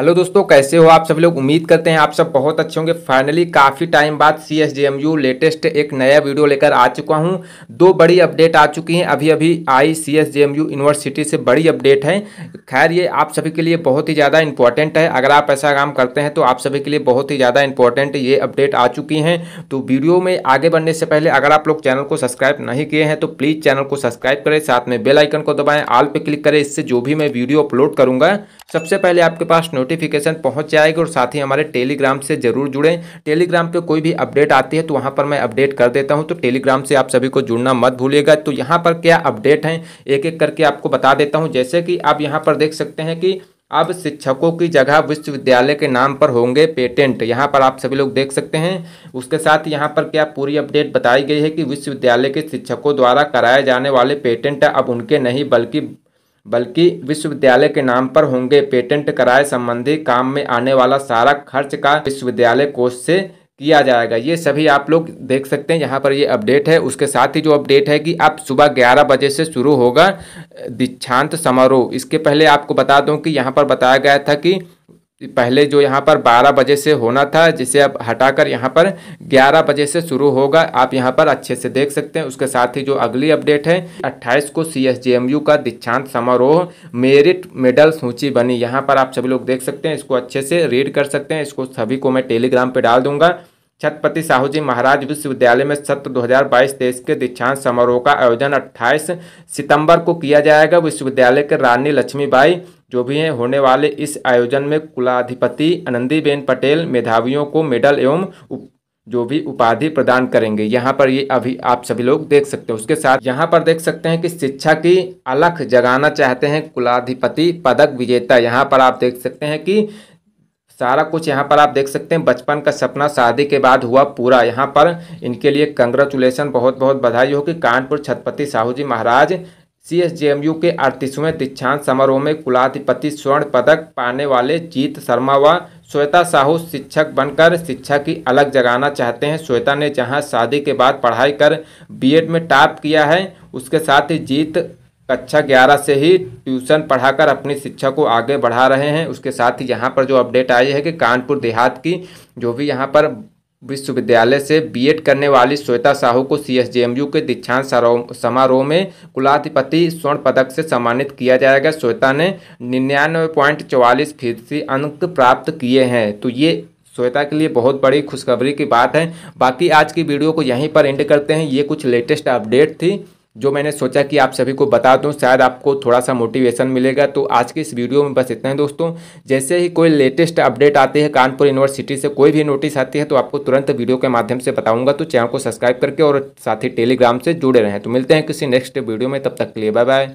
hello दोस्तों कैसे हो आप सब लोग उम्मीद करते हैं आप सब बहुत अच्छे होंगे फाइनली काफ़ी टाइम बाद C S D M U latest एक नया वीडियो लेकर आ चुका हूं दो बड़ी अपडेट आ चुकी हैं अभी अभी I C S D M U university से बड़ी अपडेट है खैर ये आप सभी के लिए बहुत ही ज़्यादा इंपॉर्टेंट है अगर आप ऐसा काम करते हैं तो आप सभी के लिए बहुत ही ज़्यादा इंपॉर्टेंट ये अपडेट आ चुकी हैं तो वीडियो में आगे बढ़ने से पहले अगर आप लोग चैनल को सब्सक्राइब नहीं किए हैं तो प्लीज़ चैनल को सब्सक्राइब करें साथ में बेलाइकन को दबाएँ आल पर क्लिक करें इससे जो भी मैं वीडियो अपलोड करूँगा सबसे पहले आपके पास नोट नोटिफिकेशन पहुंच जाएगी और साथ ही हमारे टेलीग्राम से जरूर जुड़ें टेलीग्राम पे कोई भी अपडेट आती है तो वहाँ पर मैं अपडेट कर देता हूँ तो टेलीग्राम से आप सभी को जुड़ना मत भूलिएगा तो यहाँ पर क्या अपडेट हैं एक एक करके आपको बता देता हूँ जैसे कि आप यहाँ पर देख सकते हैं कि अब शिक्षकों की जगह विश्वविद्यालय के नाम पर होंगे पेटेंट यहाँ पर आप सभी लोग देख सकते हैं उसके साथ यहाँ पर क्या पूरी अपडेट बताई गई है कि विश्वविद्यालय के शिक्षकों द्वारा कराए जाने वाले पेटेंट अब उनके नहीं बल्कि बल्कि विश्वविद्यालय के नाम पर होंगे पेटेंट कराए संबंधी काम में आने वाला सारा खर्च का विश्वविद्यालय कोष से किया जाएगा ये सभी आप लोग देख सकते हैं यहाँ पर ये अपडेट है उसके साथ ही जो अपडेट है कि आप सुबह 11 बजे से शुरू होगा दीक्षांत समारोह इसके पहले आपको बता दूं कि यहाँ पर बताया गया था कि पहले जो यहाँ पर 12 बजे से होना था जिसे अब हटाकर यहाँ पर 11 बजे से शुरू होगा आप यहाँ पर अच्छे से देख सकते हैं उसके साथ ही जो अगली अपडेट है 28 को सीएसजेएमयू का दीक्षांत समारोह मेरिट मेडल सूची बनी यहाँ पर आप सभी लोग देख सकते हैं इसको अच्छे से रीड कर सकते हैं इसको सभी को मैं टेलीग्राम पर डाल दूंगा छत्रपति साहू जी महाराज विश्वविद्यालय में सत्र 2022 तेईस के दीक्षांत समारोह का आयोजन 28 सितंबर को किया जाएगा विश्वविद्यालय के रानी लक्ष्मीबाई जो भी हैं होने वाले इस आयोजन में कुलाधिपति आनंदीबेन पटेल मेधावियों को मेडल एवं जो भी उपाधि प्रदान करेंगे यहाँ पर ये अभी आप सभी लोग देख सकते हैं उसके साथ यहाँ पर देख सकते हैं कि शिक्षा की अलख जगाना चाहते हैं कुलाधिपति पदक विजेता यहाँ पर आप देख सकते हैं कि सारा कुछ यहाँ पर आप देख सकते हैं बचपन का सपना शादी के बाद हुआ पूरा यहाँ पर इनके लिए कंग्रेचुलेसन बहुत बहुत बधाई हो कि Kanpur Chhatrapati Sahu ji Maharaj C S J M U के अड़तीसवें दीक्षांत समारोह में कुलाधिपति स्वर्ण पदक पाने वाले जीत शर्मा व श्वेता साहू शिक्षक बनकर शिक्षा की अलग जगाना चाहते हैं श्वेता ने जहां शादी के बाद पढ़ाई कर बीएड में टॉप किया है उसके साथ ही जीत कक्षा ग्यारह से ही ट्यूशन पढ़ाकर अपनी शिक्षा को आगे बढ़ा रहे हैं उसके साथ ही यहाँ पर जो अपडेट आई है कि कानपुर देहात की जो भी यहाँ पर विश्वविद्यालय से बीएड करने वाली श्वेता साहू को सीएसजेएमयू के दीक्षांत समारोह में कुलाधिपति स्वर्ण पदक से सम्मानित किया जाएगा श्वेता ने निन्यानवे पॉइंट चौवालीस फीसदी अंक प्राप्त किए हैं तो ये श्वेता के लिए बहुत बड़ी खुशखबरी की बात है बाकी आज की वीडियो को यहीं पर एंड करते हैं ये कुछ लेटेस्ट अपडेट थी जो मैंने सोचा कि आप सभी को बता दूं शायद आपको थोड़ा सा मोटिवेशन मिलेगा तो आज के इस वीडियो में बस इतना ही दोस्तों जैसे ही कोई लेटेस्ट अपडेट आती है कानपुर यूनिवर्सिटी से कोई भी नोटिस आती है तो आपको तुरंत वीडियो के माध्यम से बताऊंगा तो चैनल को सब्सक्राइब करके और साथ ही टेलीग्राम से जुड़े रहें तो मिलते हैं किसी नेक्स्ट वीडियो में तब तक के लिए बाय बाय